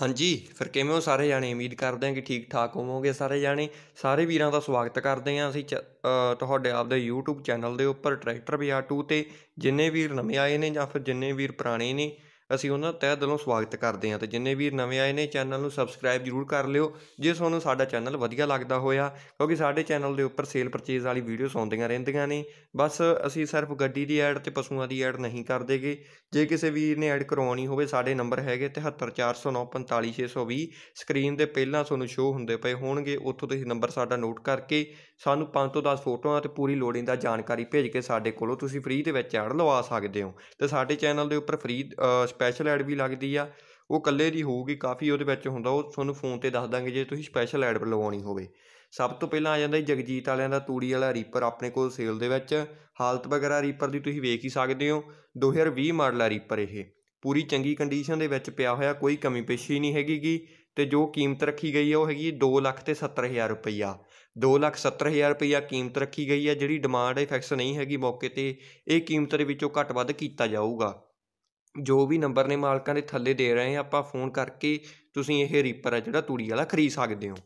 ਹਾਂਜੀ ਫਿਰ ਕਿਵੇਂ ਹੋ ਸਾਰੇ ਜਾਣੇ ਉਮੀਦ ਕਰਦੇ ਹਾਂ ਕਿ ਠੀਕ ਠਾਕ ਹੋਵੋਗੇ ਸਾਰੇ ਜਾਣੇ ਸਾਰੇ ਵੀਰਾਂ ਦਾ ਸਵਾਗਤ ਕਰਦੇ ਹਾਂ ਅਸੀਂ ਤੁਹਾਡੇ ਆਪਦੇ YouTube ਚੈਨਲ ਦੇ ਉੱਪਰ ਟਰੈਕਟਰ 2 ਤੇ ਜਿੰਨੇ ਵੀਰ ਨਵੇਂ ਆਏ ਨੇ ਜਾਂ ਫਿਰ ਜਿੰਨੇ ਵੀਰ ਪੁਰਾਣੇ ਨੇ ਅਸੀਂ ਉਹਨਾਂ ਦਾ ਤਹਿ ਦਿਲੋਂ ਸਵਾਗਤ ਕਰਦੇ ਹਾਂ ਤੇ ਜਿੰਨੇ ਵੀ ਨਵੇਂ ਆਏ ਨੇ ਚੈਨਲ ਨੂੰ ਸਬਸਕ੍ਰਾਈਬ ਜਰੂਰ ਕਰ ਲਿਓ ਜੇ ਤੁਹਾਨੂੰ ਸਾਡਾ ਚੈਨਲ ਵਧੀਆ ਲੱਗਦਾ ਹੋਇਆ ਕਿਉਂਕਿ ਸਾਡੇ ਚੈਨਲ ਦੇ ਉੱਪਰ ਸੇਲ ਪਰਚੇਜ਼ ਵਾਲੀ ਵੀਡੀਓਸ ਆਉਂਦੀਆਂ ਰਹਿੰਦੀਆਂ ਨੇ ਬਸ ਅਸੀਂ ਸਿਰਫ ਗੱਡੀ ਦੀ ਐਡ ਤੇ ਪਸ਼ੂਆਂ ਦੀ ਐਡ ਨਹੀਂ ਕਰਦੇਗੇ ਜੇ ਕਿਸੇ ਵੀਰ ਨੇ ਐਡ ਕਰਵਾਉਣੀ ਹੋਵੇ ਸਾਡੇ ਨੰਬਰ ਹੈਗੇ 7340945620 ਸਕਰੀਨ ਦੇ ਪਹਿਲਾਂ ਤੁਹਾਨੂੰ ਸ਼ੋ ਹੁੰਦੇ ਪਏ ਹੋਣਗੇ ਉੱਥੋਂ ਤੁਸੀਂ ਨੰਬਰ ਸਾਡਾ ਨੋਟ ਕਰਕੇ ਸਾਨੂੰ 5 ਤੋਂ 10 ਫੋਟੋਆਂ ਤੇ ਪੂਰੀ ਲੋੜੀਂਦਾ ਜਾਣਕਾਰੀ ਭੇਜ ਕੇ ਸਾਡੇ ਕੋਲੋਂ ਤੁਸੀਂ ਫ੍ਰੀ ਦੇ ਵਿੱਚ ਐਡ ਲਵਾ ਸਕਦੇ ਹੋ ਤੇ ਸਾਡੇ ਚੈਨਲ ਦੇ ਉੱਪਰ ਫ੍ਰੀ ਸਪੈਸ਼ਲ ਐਡ ਵੀ ਲੱਗਦੀ ਆ ਉਹ ਇਕੱਲੇ ਦੀ ਹੋਊਗੀ ਕਾਫੀ ਉਹਦੇ ਵਿੱਚ ਹੁੰਦਾ ਉਹ ਤੁਹਾਨੂੰ ਫੋਨ ਤੇ ਦੱਸ ਦਾਂਗੇ ਜੇ ਤੁਸੀਂ ਸਪੈਸ਼ਲ ਐਡ ਲਗਵਾਉਣੀ ਹੋਵੇ ਸਭ ਤੋਂ ਪਹਿਲਾਂ ਆ ਜਾਂਦਾ ਜਗਜੀਤ ਵਾਲਿਆਂ ਦਾ ਤੂੜੀ ਵਾਲਾ ਰੀਪਰ ਆਪਣੇ ਕੋਲ ਸੇਲ ਦੇ ਵਿੱਚ ਹਾਲਤ ਵਗੈਰਾ ਰੀਪਰ ਦੀ ਤੁਸੀਂ ਵੇਖ ਹੀ ਸਕਦੇ ਹੋ 2020 ਮਾਡਲ ਆ ਰੀਪਰ ਇਹ ਪੂਰੀ ਚੰਗੀ ਕੰਡੀਸ਼ਨ ਦੇ ਵਿੱਚ ਪਿਆ ਹੋਇਆ ਕੋਈ ਕਮੀ ਪੇਸ਼ੀ ਨਹੀਂ ਹੈਗੀਗੀ ਤੇ ਜੋ ਕੀਮਤ ਰੱਖੀ ਗਈ ਹੈ ਉਹ ਹੈਗੀ 2 ਲੱਖ ਤੇ 70000 ਰੁਪਈਆ 2 ਲੱਖ 70000 ਰੁਪਈਆ ਕੀਮਤ ਰੱਖੀ ਗਈ ਹੈ ਜਿਹੜੀ ਡਿਮਾਂਡ ਹੈ ਫਿਕਸ ਨਹੀਂ ਹੈਗੀ ਮੌਕੇ ਤੇ ਇਹ ਕੀਮਤ ਦੇ ਵਿੱਚੋਂ ਘੱਟ ਵੱਧ ਕੀਤਾ ਜਾਊਗਾ ਜੋ ਵੀ ਨੰਬਰ ਨੇ ਮਾਲਕਾਂ ਦੇ ਥੱਲੇ ਦੇ ਰਹੇ ਆਪਾਂ ਫੋਨ ਕਰਕੇ ਤੁਸੀਂ ਇਹ ਰੀਪਰ ਆ ਜਿਹੜਾ ਤੂੜੀ ਵਾਲਾ ਖਰੀਦ ਸਕਦੇ ਹੋ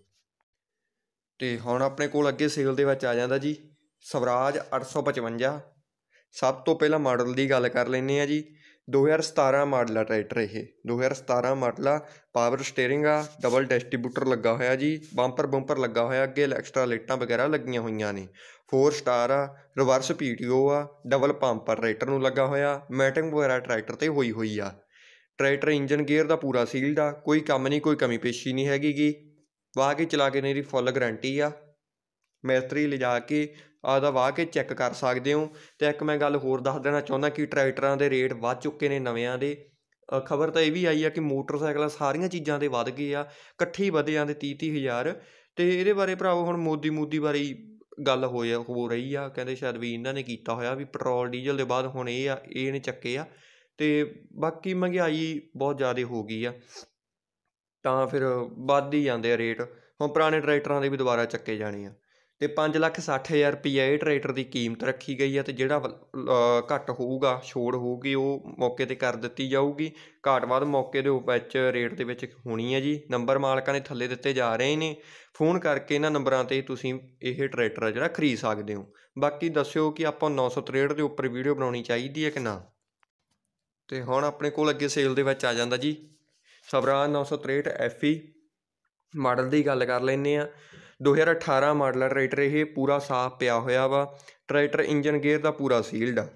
ਤੇ ਹੁਣ ਆਪਣੇ ਕੋਲ ਅੱਗੇ ਸੇਲ ਦੇ ਵਿੱਚ ਆ ਜਾਂਦਾ ਜੀ ਸਵਰਾਜ 855 ਸਭ ਤੋਂ ਪਹਿਲਾਂ ਮਾਡਲ ਦੀ ਗੱਲ ਕਰ ਲੈਨੇ ਆ ਜੀ 2017 ਮਾਡਲ ਆ ਟਰੈਕਟਰ ਇਹ 2017 ਮਾਡਲ ਆ ਪਾਵਰ ਸਟੀering ਆ ਡਬਲ ਡਿਸਟ੍ਰਿਬਿਊਟਰ ਲੱਗਾ ਹੋਇਆ ਜੀ ਬੰਪਰ ਬੰਪਰ ਲੱਗਾ ਹੋਇਆ ਅੱਗੇ ਐਕਸਟਰਾ ਲਾਈਟਾਂ ਵਗੈਰਾ ਲੱਗੀਆਂ ਹੋਈਆਂ ਨੇ 4 ਸਟਾਰ ਆ ਰਿਵਰਸ ਪੀਟੀਓ ਆ ਡਬਲ ਪੰਪਰ ਟਰੈਕਟਰ ਨੂੰ ਲੱਗਾ ਹੋਇਆ ਮੈਟਿੰਗ ਵਗੈਰਾ ਟਰੈਕਟਰ ਤੇ ਹੋਈ ਹੋਈ ਆ ਟਰੈਕਟਰ ਇੰਜਨ ਗੇਅਰ ਦਾ ਪੂਰਾ ਸੀਲਡ ਆ ਕੋਈ ਕੰਮ ਨਹੀਂ ਕੋਈ ਕਮੀ ਪੇਸ਼ੀ ਨਹੀਂ ਹੈਗੀ ਗੀ ਵਾਹ ਕੇ ਚਲਾ ਕੇ ਦੀ ਫੁੱਲ ਗਾਰੰਟੀ ਆ ਮੈਸਤਰੀ ਲਿਜਾ ਕੇ ਆਪਦਾ ਵਾਹ ਕੇ ਚੈੱਕ ਕਰ ਸਕਦੇ ਹੋ ਤੇ ਇੱਕ ਮੈਂ ਗੱਲ ਹੋਰ ਦੱਸ ਦੇਣਾ ਚਾਹੁੰਦਾ ਕਿ ਟਰੈਕਟਰਾਂ ਦੇ ਰੇਟ ਵੱਧ ਚੁੱਕੇ ਨੇ ਨਵਿਆਂ ਦੇ ਖਬਰ ਤਾਂ ਇਹ ਵੀ ਆਈ ਆ ਕਿ ਮੋਟਰਸਾਈਕਲਾਂ ਸਾਰੀਆਂ ਚੀਜ਼ਾਂ ਦੇ ਵੱਧ ਗਏ ਆ ਇਕੱਠੇ ਹੀ ਵਧੇ ਜਾਂਦੇ 30 30 ਹਜ਼ਾਰ ਤੇ ਇਹਦੇ ਬਾਰੇ ਭਰਾਵੋ ਹੁਣ ਮੋਦੀ ਮੋਦੀ ਬਾਰੇ ਗੱਲ ਹੋ ਹੋ ਰਹੀ ਆ ਕਹਿੰਦੇ ਸ਼ਾਇਦ ਵੀ ਇਹਨਾਂ ਨੇ ਕੀਤਾ ਹੋਇਆ ਵੀ ਪੈਟਰੋਲ ਡੀਜ਼ਲ ਦੇ ਬਾਅਦ ਹੁਣ ਇਹ ਆ ਇਹ ਨੇ ਚੱਕੇ ਆ ਤੇ ਬਾਕੀ ਮਹਿੰਗਾਈ ਬਹੁਤ ਜ਼ਿਆਦਾ ਹੋ ਗਈ ਆ ਤਾਂ ਫਿਰ ਵੱਧ ਹੀ ਜਾਂਦੇ ਆ ਰੇਟ ਹੁਣ ਪੁਰਾਣੇ ਟਰੈਕਟਰਾਂ ਦੇ ਵੀ ਦੁਬਾਰਾ ਚੱਕੇ ਜਾਣੇ ਆ ਅਤੇ ਪੰਜ ਲੱਖ ਸੱਠ ਹਜ਼ਾਰ ਰੁਪਈਆ ਇਹ ਟਰੈਕਟਰ ਦੀ ਕੀਮਤ ਰੱਖੀ ਗਈ ਹੈ ਅਤੇ ਜਿਹੜਾ ਘੱਟ ਹੋਊਗਾ ਛੋੜ ਹੋਊਗੀ ਉਹ ਮੌਕੇ 'ਤੇ ਕਰ ਦਿੱਤੀ ਜਾਊਗੀ ਘਾਟ ਬਾਅਦ ਮੌਕੇ ਦੇ ਵਿੱਚ ਰੇਟ ਦੇ ਵਿੱਚ ਹੋਣੀ ਹੈ ਜੀ ਨੰਬਰ ਮਾਲਕਾਂ ਨੇ ਥੱਲੇ ਦਿੱਤੇ ਜਾ ਰਹੇ ਨੇ ਫੋਨ ਕਰਕੇ ਇਹਨਾਂ ਨੰਬਰਾਂ 'ਤੇ ਤੁਸੀਂ ਇਹ ਟਰੈਕਟਰ ਜਿਹੜਾ ਖਰੀਦ ਸਕਦੇ ਹੋ ਬਾਕੀ ਦੱਸਿਓ ਕਿ ਆਪਾਂ 963 ਦੇ ਉੱਪਰ ਵੀਡੀਓ ਬਣਾਉਣੀ ਚਾਹੀਦੀ ਹੈ ਕਿ ਨਾ ਤੇ ਹੁਣ ਆਪਣੇ ਕੋਲ ਅੱਗੇ ਸੇਲ ਦੇ ਵਿੱਚ ਆ ਜਾਂਦਾ ਜੀ ਸਬਰਾਨ 963 FE ਮਾਡਲ ਦੀ ਗੱਲ ਕਰ ਲੈਨੇ ਆ 2018 ਮਾਡਲ ਆ ਟਰੈਕਟਰ ਇਹ ਪੂਰਾ ਸਾਫ਼ ਪਿਆ ਹੋਇਆ ਵਾ ਟਰੈਕਟਰ ਇੰਜਨ ਗੇਅਰ ਦਾ ਪੂਰਾ ਸੀਲਡ ਆ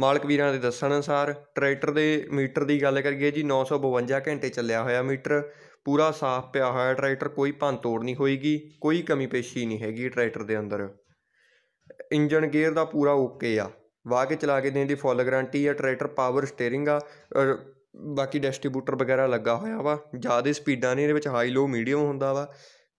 ਮਾਲਕ ਵੀਰਾਂ ਦੇ ਦੱਸਣ ਅਨੁਸਾਰ ਟਰੈਕਟਰ ਦੇ ਮੀਟਰ ਦੀ ਗੱਲ ਕਰੀਏ ਜੀ 952 ਘੰਟੇ ਚੱਲਿਆ ਹੋਇਆ ਮੀਟਰ ਪੂਰਾ ਸਾਫ਼ ਪਿਆ ਹੋਇਆ ਟਰੈਕਟਰ ਕੋਈ ਭੰਨ ਤੋੜ ਨਹੀਂ ਹੋਏਗੀ ਕੋਈ ਕਮੀ ਪੇਸ਼ੀ ਨਹੀਂ ਹੈਗੀ ਟਰੈਕਟਰ ਦੇ ਅੰਦਰ ਇੰਜਨ ਗੇਅਰ ਦਾ ਪੂਰਾ ਓਕੇ ਆ ਵਾਹ ਕੇ ਚਲਾ ਕੇ ਦੇਣ ਦੀ ਫੁੱਲ ਗਾਰੰਟੀ ਆ ਟਰੈਕਟਰ ਪਾਵਰ ਸਟੀering ਆ ਬਾਕੀ ਡਿਸਟ੍ਰੀਬਿਊਟਰ ਵਗੈਰਾ ਲੱਗਾ ਹੋਇਆ ਵਾ ਜ਼ਿਆਦਾ ਸਪੀਡਾਂ ਨਹੀਂ ਇਹਦੇ ਵਿੱਚ ਹਾਈ ਲੋ ਮੀਡੀਅਮ ਹੁੰਦਾ ਵਾ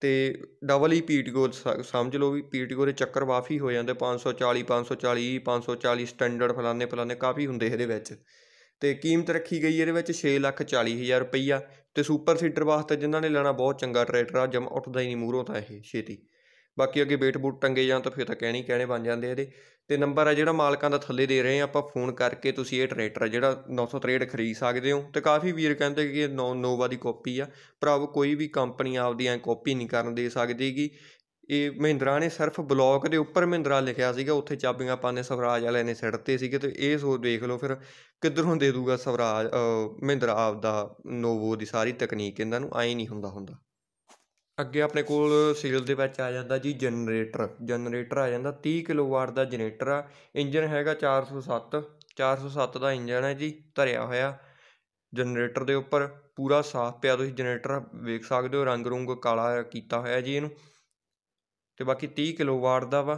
ਅਤੇ ਡਬਲ ਹੀ ਪੀਟ ਗੋਲ ਸ ਸਮਝ ਲਓ ਵੀ ਪੀਟ ਗੋਲ ਦੇ ਚੱਕਰ ਵਾਫੀ ਹੋ ਜਾਂਦੇ ਪੰਜ ਸੌ ਚਾਲੀ ਪੰਜ ਸੌ ਚਾਲੀ ਪੰਜ ਸੌ ਚਾਲੀ ਸਟੈਂਡਰਡ ਫਲਾਨੇ ਫਲਾਨੇ ਕਾਫੀ ਹੁੰਦੇ ਇਹਦੇ ਵਿੱਚ ਅਤੇ ਕੀਮਤ ਰੱਖੀ ਗਈ ਇਹਦੇ ਵਿੱਚ ਛੇ ਲੱਖ ਚਾਲੀ ਹਜ਼ਾਰ ਰੁਪਈਆ ਅਤੇ ਸੁਪਰ ਸੀਟਰ ਵਾਸਤੇ ਜਿਨ੍ਹਾਂ ਨੇ ਲੈਣਾ ਬਹੁਤ ਚੰਗਾ ਟਰੈਕਟਰ ਆ ਜਮ ਉੱਠਦਾ ਹੀ ਨਹੀਂ ਮੂਹਰੋਂ ਤਾਂ ਇਹ ਛੇਤੀ ਬਾਕੀ ਅੱਗੇ ਵੇਟ ਬੂਟ ਟੰਗੇ ਜਾਂ ਤਾਂ ਫਿਰ ਤਾਂ ਕਹਿਣੀ ਕਹਿਣੇ ਬਣ ਜਾਂਦੇ ਇਹਦੇ ਤੇ ਨੰਬਰ ਆ ਜਿਹੜਾ ਮਾਲਕਾਂ ਦਾ ਥੱਲੇ ਦੇ ਰਹੇ ਆ ਆਪਾਂ ਫੋਨ ਕਰਕੇ ਤੁਸੀਂ ਇਹ ਟਰੈਕਟਰ ਜਿਹੜਾ 963 ਖਰੀਦ ਸਕਦੇ ਹੋ ਤੇ ਕਾਫੀ ਵੀਰ ਕਹਿੰਦੇ ਕਿ ਇਹ ਨੋਵਾ ਦੀ ਕਾਪੀ ਆ ਭਰਾਵੋ ਕੋਈ ਵੀ ਕੰਪਨੀ ਆਪਦੀ ਕਾਪੀ ਨਹੀਂ ਕਰਨ ਦੇ ਸਕਦੀਗੀ ਇਹ ਮਹਿੰਦਰਾ ਨੇ ਸਿਰਫ ਬਲੌਕ ਦੇ ਉੱਪਰ ਮਹਿੰਦਰਾ ਲਿਖਿਆ ਸੀਗਾ ਉੱਥੇ ਚਾਬੀਆਂ ਪਾਣੇ ਸਵਰਾਜ ਵਾਲਿਆਂ ਨੇ ਸਿੱਟਤੇ ਸੀਗੇ ਤੇ ਇਹ ਸੋ ਦੇਖ ਲਓ ਫਿਰ ਕਿੱਧਰੋਂ ਦੇ ਦੂਗਾ ਸਵਰਾਜ ਮਹਿੰਦਰਾ ਆਪਦਾ ਨੋਵੋ ਦੀ ਸਾਰੀ ਤਕਨੀਕ ਇਹਨਾਂ ਨੂੰ ਆਈ ਨਹੀਂ ਹੁੰਦਾ ਹੁੰਦਾ ਅੱਗੇ ਆਪਣੇ ਕੋਲ ਸੀਰੀਅਲ ਦੇ ਵਿੱਚ ਆ ਜਾਂਦਾ ਜੀ ਜਨਰੇਟਰ ਜਨਰੇਟਰ ਆ ਜਾਂਦਾ 30 ਕਿਲੋਵਾਟ ਦਾ ਜਨਰੇਟਰ ਆ ਇੰਜਨ ਹੈਗਾ 407 407 ਦਾ ਇੰਜਨ ਹੈ ਜੀ ਧਰਿਆ ਹੋਇਆ ਜਨਰੇਟਰ ਦੇ ਉੱਪਰ ਪੂਰਾ ਸਾਫ਼ ਪਿਆ ਤੁਸੀਂ ਜਨਰੇਟਰ ਵੇਖ ਸਕਦੇ ਹੋ ਰੰਗ ਰੂੰਗ ਕਾਲਾ ਕੀਤਾ ਹੋਇਆ ਜੀ ਇਹਨੂੰ ਤੇ ਬਾਕੀ 30 ਕਿਲੋਵਾਟ ਦਾ ਵਾ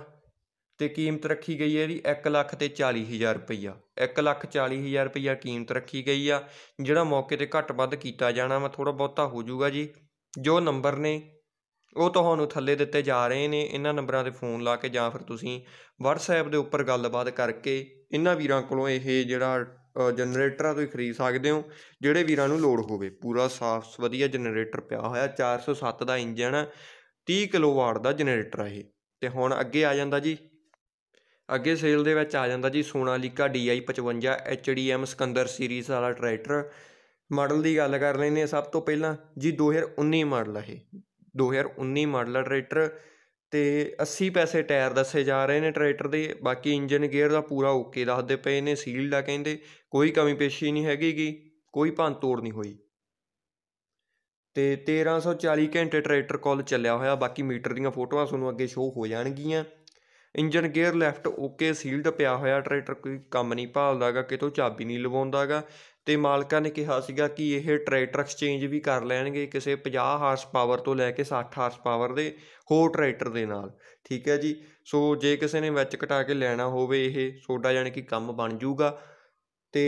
ਤੇ ਕੀਮਤ ਰੱਖੀ ਗਈ ਹੈ ਜੀ 1 ਲੱਖ ਤੇ 40000 ਰੁਪਇਆ ਰੁਪਈਆ 1 ਲੱਖ 40000 ਰੁਪਇਆ ਰੁਪਈਆ ਕੀਮਤ ਰੱਖੀ ਗਈ ਆ ਜਿਹੜਾ ਮੌਕੇ ਤੇ ਘੱਟ ਵੱਧ ਕੀਤਾ ਜਾਣਾ ਵਾ ਥੋੜਾ ਬਹੁਤਾ ਹੋ ਜਾਊਗਾ ਜੀ ਜੋ ਨੰਬਰ ਨੇ ਉਹ ਤੁਹਾਨੂੰ ਥੱਲੇ ਦਿੱਤੇ ਜਾ ਰਹੇ ਨੇ ਇਹਨਾਂ ਨੰਬਰਾਂ ਤੇ ਫੋਨ ਲਾ ਕੇ ਜਾਂ ਫਿਰ ਤੁਸੀਂ WhatsApp ਦੇ ਉੱਪਰ ਗੱਲਬਾਤ ਕਰਕੇ ਇਹਨਾਂ ਵੀਰਾਂ ਕੋਲੋਂ ਇਹ ਜਿਹੜਾ ਜਨਰੇਟਰ ਆ ਤੁਸੀਂ ਖਰੀਦ ਸਕਦੇ ਹੋ ਜਿਹੜੇ ਵੀਰਾਂ ਨੂੰ ਲੋੜ ਹੋਵੇ ਪੂਰਾ ਸਾਫ਼ ਵਧੀਆ ਜਨਰੇਟਰ ਪਿਆ ਹੋਇਆ 407 ਦਾ ਇੰਜਨ 30 ਕਿਲੋਵਾਟ ਦਾ ਜਨਰੇਟਰ ਆ ਇਹ ਤੇ ਹੁਣ ਅੱਗੇ ਆ ਜਾਂਦਾ ਜੀ ਅੱਗੇ ਸੇਲ ਦੇ ਵਿੱਚ ਆ ਜਾਂਦਾ ਜੀ Sonalika DI 55 HDM Sikander series ਵਾਲਾ ਟਰੈਕਟਰ ਮਾਡਲ ਦੀ ਗੱਲ ਕਰ ਲੈਨੇ ਆ ਸਭ ਤੋਂ ਪਹਿਲਾਂ ਜੀ 2019 ਮਾਡਲ ਹੈ ਇਹ ਮਾਡਲ ਟਰੈਕਟਰ ਤੇ 80 ਪੈਸੇ ਟਾਇਰ ਦੱਸੇ ਜਾ ਰਹੇ ਨੇ ਟਰੈਕਟਰ ਦੇ ਬਾਕੀ ਇੰਜਨ ਗੇਅਰ ਦਾ ਪੂਰਾ ਓਕੇ ਦੱਸਦੇ ਪਏ ਨੇ ਸੀਲਡ ਆ ਕਹਿੰਦੇ ਕੋਈ ਕਮੀ ਪੇਸ਼ੀ ਨਹੀਂ ਹੈਗੀ ਕੋਈ ਭੰਨ ਤੋੜ ਨਹੀਂ ਹੋਈ ਤੇ 1340 ਘੰਟੇ ਟਰੈਕਟਰ ਕੋਲ ਚੱਲਿਆ ਹੋਇਆ ਬਾਕੀ ਮੀਟਰ ਦੀਆਂ ਫੋਟੋਆਂ ਤੁਹਾਨੂੰ ਅੱਗੇ ਸ਼ੋਅ ਹੋ ਜਾਣਗੀਆਂ engine gear left okay sealed ਪਿਆ ਹੋਇਆ ਟਰੈਕਟਰ ਕੋਈ ਕੰਮ ਨਹੀਂ ਭਾਲਦਾ ਗਾ ਕਿਤੋਂ ਚਾਬੀ ਨਹੀਂ ਲਵਾਉਂਦਾ ਤੇ ਮਾਲਕਾਂ ਨੇ ਕਿਹਾ ਸੀਗਾ ਕਿ ਇਹ ਟਰੈਕਟਰ ਐਕਸਚੇਂਜ ਵੀ ਕਰ ਲੈਣਗੇ ਕਿਸੇ 50 ਹਾਰਸ ਪਾਵਰ ਤੋਂ ਲੈ ਕੇ 60 ਹਾਰਸ ਪਾਵਰ ਦੇ ਹੋਰ ਟਰੈਕਟਰ ਦੇ ਨਾਲ ਠੀਕ ਹੈ ਜੀ ਸੋ ਜੇ ਕਿਸੇ ਨੇ ਵਿੱਚ ਘਟਾ ਕੇ ਲੈਣਾ ਹੋਵੇ ਇਹ ਛੋਟਾ ਯਾਨੀ ਕਿ ਕੰਮ ਬਣ ਜਾਊਗਾ ਤੇ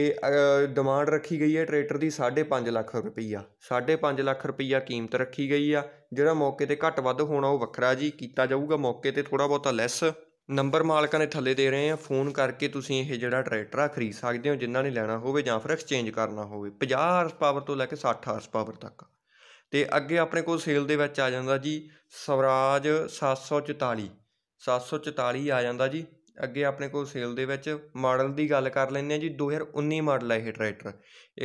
ਡਿਮਾਂਡ ਰੱਖੀ ਗਈ ਹੈ ਟਰੈਕਟਰ ਦੀ 5.5 ਲੱਖ ਰੁਪਈਆ 5.5 ਲੱਖ ਰੁਪਈਆ ਕੀਮਤ ਰੱਖੀ ਗਈ ਆ ਜਿਹੜਾ ਮੌਕੇ ਤੇ ਘੱਟ ਵੱਧ ਹੋਣਾ ਉਹ ਵੱਖਰਾ ਜੀ ਕੀਤਾ ਜਾਊਗਾ ਮੌਕੇ ਤੇ ਥੋੜਾ ਬਹੁਤਾ ਲੈਸ ਨੰਬਰ ਮਾਲਕਾਂ ਦੇ ਥੱਲੇ ਦੇ ਰਹੇ ਆ ਫੋਨ ਕਰਕੇ ਤੁਸੀਂ ਇਹ ਜਿਹੜਾ ਟਰੈਕਟਰ ਆ ਖਰੀਦ ਸਕਦੇ ਹੋ ਜਿਨ੍ਹਾਂ ਨੇ ਲੈਣਾ ਹੋਵੇ ਜਾਂ ਫਿਰ ਐਕਸਚੇਂਜ ਕਰਨਾ ਹੋਵੇ 50 ਹਾਰਸ ਪਾਵਰ ਤੋਂ ਲੈ ਕੇ 60 ਹਾਰਸ ਪਾਵਰ ਤੱਕ ਤੇ ਅੱਗੇ ਆਪਣੇ ਕੋਲ ਸੇਲ ਦੇ ਵਿੱਚ ਆ ਜਾਂਦਾ ਜੀ ਸਵਰਾਜ 744 744 ਆ ਜਾਂਦਾ ਜੀ ਅੱਗੇ ਆਪਣੇ ਕੋਲ ਸੇਲ ਦੇ ਵਿੱਚ ਮਾਡਲ ਦੀ ਗੱਲ ਕਰ ਲੈਂਦੇ ਹਾਂ ਜੀ 2019 ਮਾਡਲ ਹੈ ਇਹ ਟਰੈਕਟਰ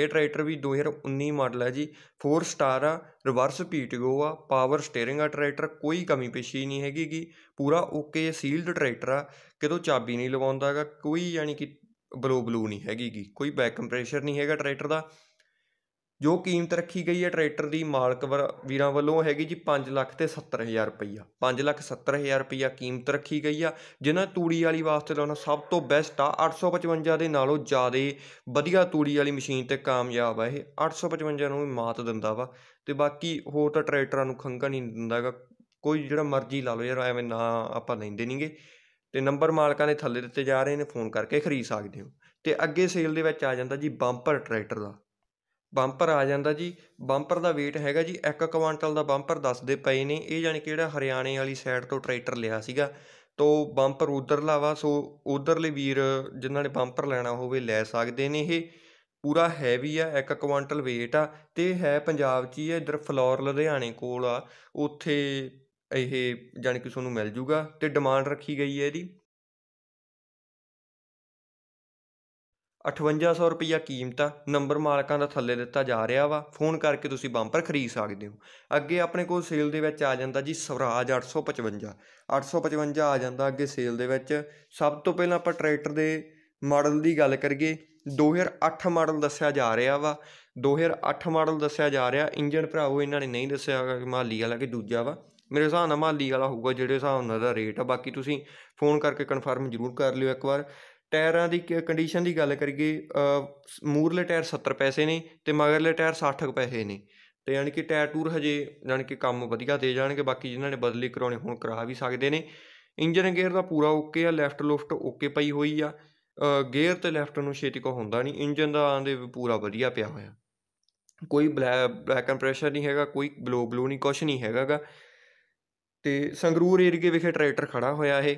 ਇਹ ਟਰੈਕਟਰ ਵੀ 2019 ਮਾਡਲ ਹੈ ਜੀ 4 ਸਟਾਰ ਆ ਰਿਵਰਸ ਗੋ ਆ ਪਾਵਰ ਸਟੀering ਆ ਟਰੈਕਟਰ ਕੋਈ ਕਮੀ ਪੇਸ਼ੀ ਨਹੀਂ ਹੈਗੀ ਕਿ ਪੂਰਾ ਓਕੇ ਸੀਲਡ ਟਰੈਕਟਰ ਆ ਕਿਤੋਂ ਚਾਬੀ ਨਹੀਂ ਲਵਾਉਂਦਾਗਾ ਕੋਈ ਯਾਨੀ ਕਿ ਬਲੋ ਬਲੂ ਨਹੀਂ ਹੈਗੀ ਕੋਈ ਬੈਕ ਕੰਪਰੈਸ਼ਰ ਨਹੀਂ ਹੈਗਾ ਟਰੈਕਟਰ ਦਾ ਜੋ ਕੀਮਤ ਰੱਖੀ ਗਈ ਹੈ ਟਰੈਕਟਰ ਦੀ ਮਾਲਕ ਵੀਰਾਂ ਵੱਲੋਂ ਹੈਗੀ ਜੀ 5 ਲੱਖ ਤੇ 70 ਹਜ਼ਾਰ ਰੁਪਈਆ 5 ਲੱਖ 70 ਹਜ਼ਾਰ ਰੁਪਈਆ ਕੀਮਤ ਰੱਖੀ ਗਈ ਆ ਜਿਹਨਾਂ ਤੂੜੀ ਵਾਲੀ ਵਾਸਤੇ ਲਾਉਣਾ ਸਭ ਤੋਂ ਬੈਸਟ ਆ 855 ਦੇ ਨਾਲੋਂ ਜ਼ਿਆਦਾ ਵਧੀਆ ਤੂੜੀ ਵਾਲੀ ਮਸ਼ੀਨ ਤੇ ਕਾਮਯਾਬ ਆ ਇਹ 855 ਨੂੰ ਵੀ ਮਾਤ ਦਿੰਦਾ ਵਾ ਤੇ ਬਾਕੀ ਹੋਰ ਤਾਂ ਟਰੈਕਟਰਾਂ ਨੂੰ ਖੰਗਾ ਨਹੀਂ ਦਿੰਦਾਗਾ ਕੋਈ ਜਿਹੜਾ ਮਰਜ਼ੀ ਲਾ ਲਓ ਯਾਰ ਐਵੇਂ ਨਾ ਆਪਾਂ ਲੈਂਦੇ ਨਹੀਂਗੇ ਤੇ ਨੰਬਰ ਮਾਲਕਾਂ ਦੇ ਥੱਲੇ ਦਿੱਤੇ ਜਾ ਰਹੇ ਨੇ ਫੋਨ ਕਰਕੇ ਖਰੀਦ ਸਕਦੇ ਹੋ ਤੇ ਅੱਗੇ ਸੇਲ ਦੇ ਵਿੱਚ ਆ ਜਾਂਦਾ ਜੀ ਬੰਪਰ ਟਰੈਕਟਰ ਦਾ ਬੰਪਰ ਆ ਜਾਂਦਾ ਜੀ ਬੰਪਰ ਦਾ weight ਹੈਗਾ ਜੀ 1 ਕੁਇੰਟਲ ਦਾ ਬੰਪਰ ਦੱਸਦੇ ਪਏ ਨੇ ਇਹ ਜਾਨੀ ਕਿ ਜਿਹੜਾ ਹਰਿਆਣੇ ਵਾਲੀ ਸਾਈਡ ਤੋਂ ਟਰੈਕਟਰ ਲਿਆ ਸੀਗਾ ਤੋਂ ਬੰਪਰ ਉਧਰ ਲਾਵਾ ਸੋ ਉਧਰਲੇ ਵੀਰ ਜਿਨ੍ਹਾਂ ਨੇ ਬੰਪਰ ਲੈਣਾ ਹੋਵੇ ਲੈ ਸਕਦੇ ਨੇ ਇਹ ਪੂਰਾ ਹੈਵੀ ਆ 1 ਕੁਇੰਟਲ weight ਆ ਤੇ ਹੈ ਪੰਜਾਬ 'ਚ ਹੀ ਆ ਇਧਰ ਫਲੋਰ ਲੁਧਿਆਣੇ ਕੋਲ ਆ ਉੱਥੇ ਇਹ ਜਾਨੀ ਕਿ ਤੁਹਾਨੂੰ ਮਿਲ ਜੂਗਾ ਤੇ ਡਿਮਾਂਡ ਰੱਖੀ ਗਈ ਹੈ ਇਹਦੀ 5800 ਰੁਪਿਆ ਕੀਮਤ ਆ ਨੰਬਰ ਮਾਲਕਾਂ ਦਾ ਥੱਲੇ ਦਿੱਤਾ ਜਾ ਰਿਹਾ ਵਾ ਫੋਨ ਕਰਕੇ ਤੁਸੀਂ ਬੰਪਰ ਖਰੀਦ ਸਕਦੇ ਹੋ ਅੱਗੇ ਆਪਣੇ ਕੋਲ ਸੇਲ ਦੇ ਵਿੱਚ ਆ ਜਾਂਦਾ ਜੀ ਸਵਰਾਜ 855 855 ਆ ਜਾਂਦਾ ਅੱਗੇ ਸੇਲ ਦੇ ਵਿੱਚ ਸਭ ਤੋਂ ਪਹਿਲਾਂ ਆਪਾਂ ਟਰੈਕਟਰ ਦੇ ਮਾਡਲ ਦੀ ਗੱਲ ਕਰੀਏ 2008 ਮਾਡਲ ਦੱਸਿਆ ਜਾ ਰਿਹਾ ਵਾ 2008 ਮਾਡਲ ਦੱਸਿਆ ਜਾ ਰਿਹਾ ਇੰਜਨ ਭਰਾਓ ਇਹਨਾਂ ਨੇ ਨਹੀਂ ਦੱਸਿਆ ਕਿ ਮਾਲੀ ਵਾਲਾ ਕਿ ਦੂਜਾ ਵਾ ਮੇਰੇ ਹਿਸਾਬ ਨਾਲ ਮਾਲੀ ਵਾਲਾ ਹੋਊਗਾ ਜਿਹੜੇ ਹਿਸਾਬ ਨਾਲ ਦਾ ਰੇਟ ਆ ਬਾਕੀ ਤੁਸੀਂ ਫੋਨ ਕਰਕੇ ਕਨਫਰਮ ਜ਼ਰੂਰ ਕਰ ਲਿਓ ਇੱਕ ਵਾਰ ਟਾਇਰਾਂ ਦੀ ਕੰਡੀਸ਼ਨ ਦੀ ਗੱਲ ਕਰੀਏ ਮੂਹਰਲੇ ਟਾਇਰ 70 ਪੈਸੇ ਨੇ ਤੇ ਮਗਰਲੇ ਟਾਇਰ 60 ਕੁ ਪੈਸੇ ਨੇ ਤੇ ਯਾਨੀ ਕਿ ਟਾਇਰ ਟੂਰ ਹਜੇ ਯਾਨੀ ਕਿ ਕੰਮ ਵਧੀਆ ਦੇ ਜਾਣਗੇ ਬਾਕੀ ਜਿਨ੍ਹਾਂ ਨੇ ਬਦਲੀ ਕਰਾਉਣੀ ਹੁਣ ਕਰਾ ਵੀ ਸਕਦੇ ਨੇ ਇੰਜਨ ਗੇਅਰ ਦਾ ਪੂਰਾ ਓਕੇ ਆ ਲੈਫਟ ਲੁਫਟ ਓਕੇ ਪਈ ਹੋਈ ਆ ਗੇਅਰ ਤੇ ਲੈਫਟ ਨੂੰ ਛੇਤੀ ਕੋ ਹੁੰਦਾ ਨਹੀਂ ਇੰਜਨ ਦਾ ਆਂਦੇ ਪੂਰਾ ਵਧੀਆ ਪਿਆ ਹੋਇਆ ਕੋਈ ਬਲੈਕ ਕੰਪਰੈਸ਼ਰ ਨਹੀਂ ਹੈਗਾ ਕੋਈ ਬਲੋ ਬਲੂ ਨਹੀਂ ਕੁਛ ਨਹੀਂ ਹੈਗਾਗਾ ਤੇ ਸੰਗਰੂਰ ਏਰੀਏ ਵਿਖੇ ਟਰੈਕਟਰ ਖੜਾ ਹੋਇਆ ਇਹ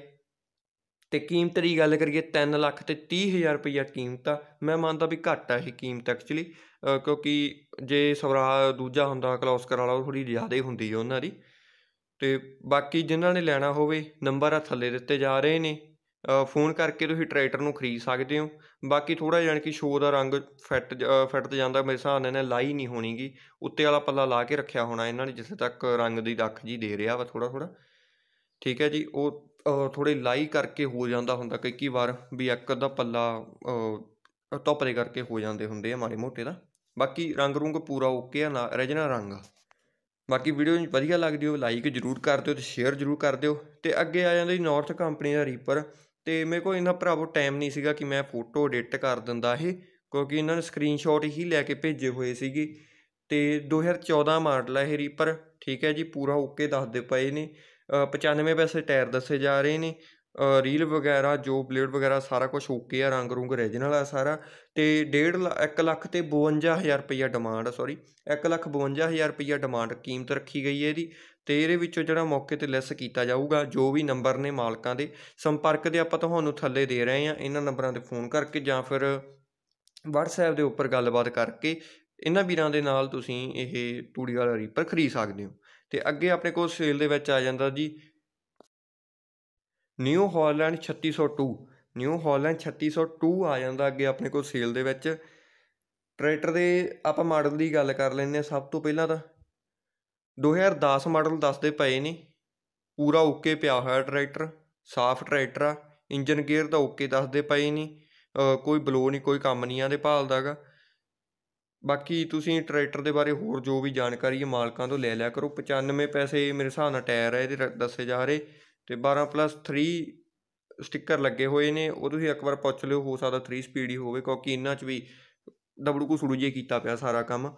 ਤੇ ਕੀਮਤ ਦੀ ਗੱਲ ਕਰੀਏ 3 ਲੱਖ ਤੇ 30000 ਹਜ਼ਾਰ ਕੀਮਤ ਆ ਮੈਂ ਮੰਨਦਾ ਵੀ ਘੱਟ ਆ ਇਹ ਕੀਮਤ ਐਕਚੁਅਲੀ ਕਿਉਂਕਿ ਜੇ ਸਵਰਾ ਦੂਜਾ ਹੁੰਦਾ ਕਲੋਸਕਰ ਵਾਲਾ ਉਹ ਥੋੜੀ ਜ਼ਿਆਦਾ ਹੁੰਦੀ ਹੈ ਉਹਨਾਂ ਦੀ ਤੇ ਬਾਕੀ ਜਿਨ੍ਹਾਂ ਨੇ ਲੈਣਾ ਹੋਵੇ ਨੰਬਰ ਆ ਥੱਲੇ ਦਿੱਤੇ ਜਾ ਰਹੇ ਨੇ ਫੋਨ ਕਰਕੇ ਤੁਸੀਂ ਟਰੈਕਟਰ ਨੂੰ ਖਰੀਦ ਸਕਦੇ ਹੋ ਬਾਕੀ ਥੋੜਾ ਜਣ ਕਿ ਸ਼ੋਅ ਦਾ ਰੰਗ ਫਟ ਫਟ ਤੇ ਜਾਂਦਾ ਮੇਰੇ ਹਿਸਾਬ ਨਾਲ ਇਹਨੇ ਲਾਈ ਨਹੀਂ ਹੋਣੀਗੀ ਉੱਤੇ ਵਾਲਾ ਪੱਲਾ ਲਾ ਕੇ ਰੱਖਿਆ ਹੋਣਾ ਇਹਨਾਂ ਨੇ ਜਿੱਥੇ ਤੱਕ ਰੰਗ ਦੀ ਰੱਖ ਜੀ ਦੇ ਰਿਹਾ ਵਾ ਥੋੜਾ ਥੋੜਾ ਠੀਕ ਹੈ ਜੀ ਉਹ ਥੋੜੇ ਲਾਈ ਕਰਕੇ ਹੋ ਜਾਂਦਾ ਹੁੰਦਾ ਕਈ ਕਈ ਵਾਰ ਵੀ ਇੱਕ ਅੱਧਾ ਪੱਲਾ ਧੋਪਰੇ ਕਰਕੇ ਹੋ ਜਾਂਦੇ ਹੁੰਦੇ ਆ ਮਾੜੇ ਮੋਟੇ ਦਾ ਬਾਕੀ ਰੰਗ ਰੁੰਗ ਪੂਰਾ ਓਕੇ ਆ ਨਾ ਰੈਜਨਾ ਰੰਗ ਬਾਕੀ ਵੀਡੀਓ ਵਧੀਆ ਲੱਗਦੀ ਹੋ ਲਾਈਕ ਜਰੂਰ ਕਰ ਦਿਓ ਤੇ ਸ਼ੇਅਰ ਜਰੂਰ ਕਰ ਦਿਓ ਤੇ ਅੱਗੇ ਆ ਜਾਂਦਾ ਜੀ ਨਾਰਥ ਕੰਪਨੀ ਦਾ ਰੀਪਰ ਤੇ ਮੇਰੇ ਕੋਲ ਇਹਨਾਂ ਭਰਾਵੋ ਟਾਈਮ ਨਹੀਂ ਸੀਗਾ ਕਿ ਮੈਂ ਫੋਟੋ ਐਡਿਟ ਕਰ ਦਿੰਦਾ ਇਹ ਕਿਉਂਕਿ ਇਹਨਾਂ ਨੇ ਸਕਰੀਨਸ਼ਾਟ ਹੀ ਲੈ ਕੇ ਭੇਜੇ ਹੋਏ ਸੀਗੇ ਤੇ 2014 ਮਾਡਲ ਹੈ ਇਹ ਰੀਪਰ ਠੀਕ ਹੈ ਜੀ ਪੂਰਾ ਓਕੇ ਦੱਸਦੇ ਪਏ ਨੇ ਪਚਾਨਵੇਂ ਪੈਸੇ ਟਾਇਰ ਦੱਸੇ ਜਾ ਰਹੇ ਨੇ ਰੀਲ ਵਗੈਰਾ ਜੋ ਬਲੇਡ ਵਗੈਰਾ ਸਾਰਾ ਕੁਝ ਓਕੇ ਆ ਰੰਗ ਰੂੰਗ ਓਰੀਜਨਲ ਆ ਸਾਰਾ ਤੇ 1.5 ਲੱਖ ਤੇ 52000 ਰੁਪਈਆ ਡਿਮਾਂਡ ਸੌਰੀ 1 ਲੱਖ 52000 ਰੁਪਈਆ ਡਿਮਾਂਡ ਕੀਮਤ ਰੱਖੀ ਗਈ ਹੈ ਇਹਦੀ ਤੇ ਇਹਦੇ ਵਿੱਚੋਂ ਜਿਹੜਾ ਮੌਕੇ ਤੇ ਲੈਸ ਕੀਤਾ ਜਾਊਗਾ ਜੋ ਵੀ ਨੰਬਰ ਨੇ ਮਾਲਕਾਂ ਦੇ ਸੰਪਰਕ ਦੇ ਆਪਾਂ ਤੁਹਾਨੂੰ ਥੱਲੇ ਦੇ ਰਹੇ ਆ ਇਹਨਾਂ ਨੰਬਰਾਂ ਤੇ ਫੋਨ ਕਰਕੇ ਜਾਂ ਫਿਰ WhatsApp ਦੇ ਉੱਪਰ ਗੱਲਬਾਤ ਕਰਕੇ ਇਹਨਾਂ ਵੀਰਾਂ ਦੇ ਨਾਲ ਤੁਸੀਂ ਇਹ ਟੂੜੀ ਵਾਲਾ ਰੀਪਰ ਖਰੀਦ ਸਕਦੇ ਹੋ ਤੇ ਅੱਗੇ ਆਪਣੇ ਕੋਲ ਸੇਲ ਦੇ ਵਿੱਚ ਆ ਜਾਂਦਾ ਜੀ ਨਿਊ ਹਾਲੈਂਡ 3602 ਨਿਊ ਹਾਲੈਂਡ 3602 ਆ ਜਾਂਦਾ ਅੱਗੇ ਆਪਣੇ ਕੋਲ ਸੇਲ ਦੇ ਵਿੱਚ ਟਰੈਕਟਰ ਦੇ ਆਪਾਂ ਮਾਡਲ ਦੀ ਗੱਲ ਕਰ ਲੈਂਦੇ ਆ ਸਭ ਤੋਂ ਪਹਿਲਾਂ ਤਾਂ 2010 ਮਾਡਲ ਦੱਸਦੇ ਪਏ ਨੇ ਪੂਰਾ ਓਕੇ ਪਿਆ ਹੋਇਆ ਟਰੈਕਟਰ ਸਾਫ਼ ਟਰੈਕਟਰ ਆ ਇੰਜਨ ਗੇਅਰ ਤਾਂ ਓਕੇ ਦੱਸਦੇ ਪਏ ਨੇ ਕੋਈ ਬਲੋ ਨਹੀਂ ਕੋਈ ਕੰਮ ਨਹੀਂ ਆਦੇ ਭਾਲਦਾਗਾ ਬਾਕੀ ਤੁਸੀਂ ਟਰੈਕਟਰ ਦੇ ਬਾਰੇ ਹੋਰ ਜੋ ਵੀ ਜਾਣਕਾਰੀ ਹੈ ਮਾਲਕਾਂ ਤੋਂ ਲੈ ਲਿਆ ਕਰੋ 95 ਪੈਸੇ ਮੇਰੇ ਹਿਸਾਬ ਨਾਲ ਟਾਇਰ ਹੈ ਇਹਦੇ ਦੱਸੇ ਜਾ ਰਹੇ ਤੇ 12 ਪਲੱਸ 3 ਸਟicker ਲੱਗੇ ਹੋਏ ਨੇ ਉਹ ਤੁਸੀਂ ਇੱਕ ਵਾਰ ਪੁੱਛ ਲਿਓ ਹੋ ਸਕਦਾ 3 ਸਪੀਡ ਹੀ ਹੋਵੇ ਕਿਉਂਕਿ ਇਹਨਾਂ 'ਚ ਵੀ ਡਬੜੂ ਸੁੜੂ ਜੇ ਕੀਤਾ ਪਿਆ ਸਾਰਾ ਕੰਮ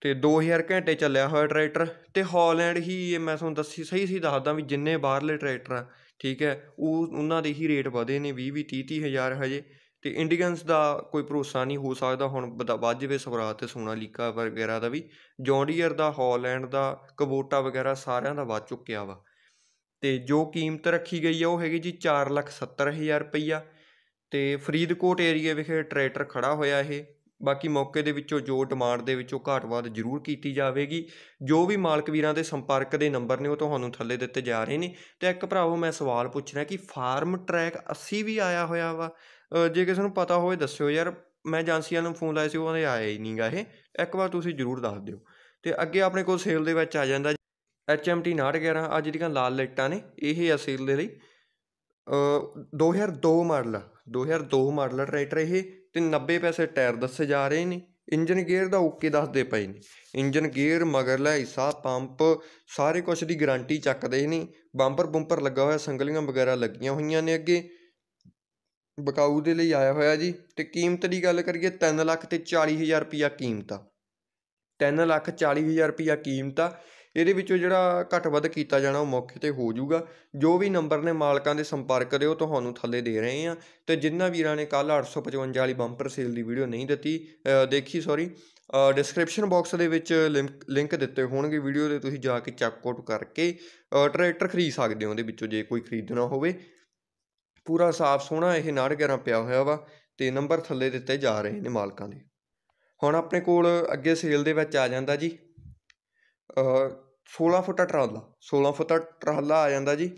ਤੇ 2000 ਘੰਟੇ ਚੱਲਿਆ ਹੋਇਆ ਟਰੈਕਟਰ ਤੇ ਹਾਲੈਂਡ ਹੀ ਇਹ ਮੈਂ ਤੁਹਾਨੂੰ ਦੱਸੀ ਸਹੀ ਸਹੀ ਦੱਸਦਾ ਵੀ ਜਿੰਨੇ ਬਾਹਰਲੇ ਟਰੈਕਟਰ ਆ ਠੀਕ ਹੈ ਉਹ ਉਹਨਾਂ ਦੇ ਹੀ ਰੇਟ ਵਧੇ ਨੇ 20 20 30 30000 ਹਜੇ ਤੇ ਇੰਡੀਅਨਸ ਦਾ ਕੋਈ ਭਰੋਸਾ ਨਹੀਂ ਹੋ ਸਕਦਾ ਹੁਣ ਵੱਜ ਜਵੇ ਸਵਰਾਤ ਤੇ ਸੋਨਾ ਲੀਕਾ ਵਗੈਰਾ ਦਾ ਵੀ ਜੌਂਡੀਅਰ ਦਾ ਹੌਲੈਂਡ ਦਾ ਕਬੋਟਾ ਵਗੈਰਾ ਸਾਰਿਆਂ ਦਾ ਵੱਧ ਚੁੱਕਿਆ ਵਾ ਤੇ ਜੋ ਕੀਮਤ ਰੱਖੀ ਗਈ ਆ ਉਹ ਹੈਗੀ ਜੀ 4,70,000 ਰੁਪਈਆ ਤੇ ਫਰੀਦਕੋਟ ਏਰੀਆ ਵਿਖੇ ਟਰੈਕਟਰ ਖੜਾ ਹੋਇਆ ਇਹ ਬਾਕੀ ਮੌਕੇ ਦੇ ਵਿੱਚੋਂ ਜੋ ਡਿਮਾਂਡ ਦੇ ਵਿੱਚੋਂ ਘਾਟਵਾਦ ਜ਼ਰੂਰ ਕੀਤੀ ਜਾਵੇਗੀ ਜੋ ਵੀ ਮਾਲਕ ਵੀਰਾਂ ਦੇ ਸੰਪਰਕ ਦੇ ਨੰਬਰ ਨੇ ਉਹ ਤੁਹਾਨੂੰ ਥੱਲੇ ਦਿੱਤੇ ਜਾ ਰਹੇ ਨੇ ਤੇ ਇੱਕ ਭਰਾਵੋ ਮੈਂ ਸਵਾਲ ਪੁੱਛਣਾ ਕਿ ਫਾਰਮ ਟਰੈਕ 80 ਵੀ ਆਇਆ ਹੋਇਆ ਵਾ ਜੇ ਕਿਸੇ ਨੂੰ ਪਤਾ ਹੋਵੇ ਦੱਸਿਓ ਯਾਰ ਮੈਂ ਏਜੰਸੀਆਂ ਨੂੰ ਫੋਨ ਲਾਇਆ ਸੀ ਉਹਨੇ ਆਇਆ ਹੀ ਨਹੀਂਗਾ ਇਹ ਇੱਕ ਵਾਰ ਤੁਸੀਂ ਜ਼ਰੂਰ ਦੱਸ ਦਿਓ ਤੇ ਅੱਗੇ ਆਪਣੇ ਕੋਲ ਸੇਲ ਦੇ ਵਿੱਚ ਆ ਜਾਂਦਾ ਐਚ ਐਮ ਟੀ ਅੱਜ ਜਿਹੜੀਆਂ ਲਾਲ ਲਾਈਟਾਂ ਨੇ ਇਹ ਆ ਸੇਲ ਦੇ ਲਈ 2002 ਮਾਡਲ 2002 ਮਾਡਲ ਟਰੈਕਟਰ ਇਹ ਤੇ 90 ਪੈਸੇ ਟਾਇਰ ਦੱਸੇ ਜਾ ਰਹੇ ਨੇ ਇੰਜਨ ਗੇਅਰ ਦਾ ਓਕੇ ਦੱਸਦੇ ਪਏ ਨੇ ਇੰਜਨ ਗੇਅਰ ਮਗਰਲਾ ਹਿੱਸਾ ਪੰਪ ਸਾਰੇ ਕੁਝ ਦੀ ਗਾਰੰਟੀ ਚੱਕਦੇ ਨੇ ਬੰਪਰ ਬੰਪਰ ਲੱਗਾ ਹੋਇਆ ਸੰਗਲੀਆਂ ਵਗੈਰਾ ਲੱਗੀਆਂ ਹੋਈਆਂ ਨੇ ਅੱਗੇ ਬਕਾਊ ਦੇ ਲਈ ਆਇਆ ਹੋਇਆ ਜੀ ਤੇ ਕੀਮਤ ਦੀ ਗੱਲ ਕਰੀਏ 3 ਲੱਖ ਤੇ 40000 ਹਜ਼ਾਰ ਕੀਮਤ ਆ 3 ਲੱਖ 40000 ਹਜ਼ਾਰ ਕੀਮਤ ਆ ਇਹਦੇ ਵਿੱਚੋਂ ਜਿਹੜਾ ਘੱਟ ਵੱਧ ਕੀਤਾ ਜਾਣਾ ਉਹ ਮੌਕੇ ਤੇ ਹੋ ਜਾਊਗਾ ਜੋ ਵੀ ਨੰਬਰ ਨੇ ਮਾਲਕਾਂ ਦੇ ਸੰਪਰਕ ਦੇ ਉਹ ਤੁਹਾਨੂੰ ਥੱਲੇ ਦੇ ਰਹੇ ਆ ਤੇ ਜਿੰਨਾ ਵੀਰਾਂ ਨੇ ਕੱਲ 855 ਵਾਲੀ ਬੰਪਰ ਸੇਲ ਦੀ ਵੀਡੀਓ ਨਹੀਂ ਦਿੱਤੀ ਦੇਖੀ ਸੌਰੀ ਡਿਸਕ੍ਰਿਪਸ਼ਨ ਬਾਕਸ ਦੇ ਵਿੱਚ ਲਿੰਕ ਦਿੱਤੇ ਹੋਣਗੇ ਵੀਡੀਓ ਦੇ ਤੁਸੀਂ ਜਾ ਕੇ ਚੈੱਕ ਆਊਟ ਕਰਕੇ ਟਰੈਕਟਰ ਖਰੀਦ ਸਕਦੇ ਹੋ ਉਹਦੇ ਵਿੱਚੋਂ ਜੇ ਕੋਈ ਖਰੀਦਣਾ ਹੋਵੇ ਪੂਰਾ ਸਾਫ ਸੋਹਣਾ ਇਹ ਨਾੜ ਗੈਰਾਂ ਪਿਆ ਹੋਇਆ ਵਾ ਤੇ ਨੰਬਰ ਥੱਲੇ ਦਿੱਤੇ ਜਾ ਰਹੇ ਨੇ ਮਾਲਕਾਂ ਦੇ ਹੁਣ ਆਪਣੇ ਕੋਲ ਅੱਗੇ ਸੇਲ ਦੇ ਵਿੱਚ ਆ ਜਾਂਦਾ ਜੀ 16 ਫੁੱਟ ਟਰਾਲਾ 16 ਫੁੱਟ ਟਰਾਲਾ ਆ ਜਾਂਦਾ ਜੀ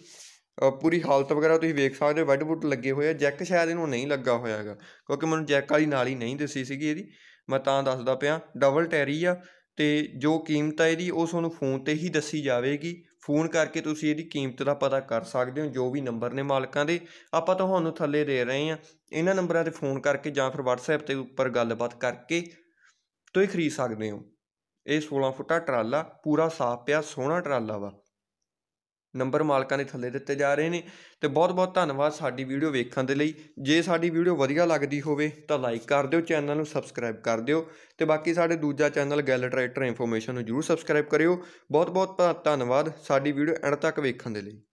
ਪੂਰੀ ਹਾਲਤ ਵਗੈਰਾ ਤੁਸੀਂ ਵੇਖ ਸਕਦੇ ਹੋ ਬੁੱਟ ਲੱਗੇ ਹੋਏ ਆ ਜੈਕ ਸ਼ਾਇਦ ਇਹਨੂੰ ਨਹੀਂ ਲੱਗਾ ਹੋਇਆ ਹੈਗਾ ਕਿਉਂਕਿ ਮੈਨੂੰ ਜੈਕ ਵਾਲੀ ਨਾਲੀ ਨਹੀਂ ਦਿਸੀ ਸੀਗੀ ਇਹਦੀ ਮੈਂ ਤਾਂ ਦੱਸਦਾ ਪਿਆ ਡਬਲ ਟੈਰੀ ਆ ਤੇ ਜੋ ਕੀਮਤ ਆ ਇਹਦੀ ਉਹ ਤੁਹਾਨੂੰ ਫੋਨ ਤੇ ਹੀ ਦੱਸੀ ਜਾਵੇਗੀ ਫੋਨ ਕਰਕੇ ਤੁਸੀਂ ਇਹਦੀ ਕੀਮਤ ਦਾ ਪਤਾ ਕਰ ਸਕਦੇ ਹੋ ਜੋ ਵੀ ਨੰਬਰ ਨੇ ਮਾਲਕਾਂ ਦੇ ਆਪਾਂ ਤੁਹਾਨੂੰ ਥੱਲੇ ਦੇ ਰਹੇ ਹਾਂ ਇਹਨਾਂ ਨੰਬਰਾਂ ਤੇ ਫੋਨ ਕਰਕੇ ਜਾਂ ਫਿਰ WhatsApp ਤੇ ਉੱਪਰ ਗੱਲਬਾਤ ਕਰਕੇ ਤੁਸੀਂ ਖਰੀਦ ਸਕਦੇ ਹੋ ਇਹ 16 ਫੁੱਟਾ ਟਰਾਲਾ ਪੂਰਾ ਸਾਫ਼ ਪਿਆ ਸੋਹਣਾ ਟਰਾਲਾ ਵਾ ਨੰਬਰ ਮਾਲਕਾਂ ਦੇ ਥੱਲੇ ਦਿੱਤੇ ਜਾ ਰਹੇ ਨੇ ਤੇ ਬਹੁਤ ਬਹੁਤ ਧੰਨਵਾਦ ਸਾਡੀ ਵੀਡੀਓ ਵੇਖਣ ਦੇ ਲਈ ਜੇ ਸਾਡੀ ਵੀਡੀਓ ਵਧੀਆ ਲੱਗਦੀ ਹੋਵੇ ਤਾਂ ਲਾਈਕ ਕਰ ਦਿਓ ਚੈਨਲ ਨੂੰ ਸਬਸਕ੍ਰਾਈਬ ਕਰ ਦਿਓ ਤੇ ਬਾਕੀ ਸਾਡੇ ਦੂਜਾ ਚੈਨਲ ਗੈਲ ਟਰੈਕਟਰ ਇਨਫੋਰਮੇਸ਼ਨ ਨੂੰ ਜਰੂਰ ਸਬਸਕ੍ਰਾਈਬ ਕਰਿਓ ਬਹੁਤ ਬਹੁਤ ਧੰਨਵਾਦ ਸਾਡੀ ਵੀਡੀਓ ਐਂਡ ਤੱਕ ਵੇਖਣ ਦੇ ਲਈ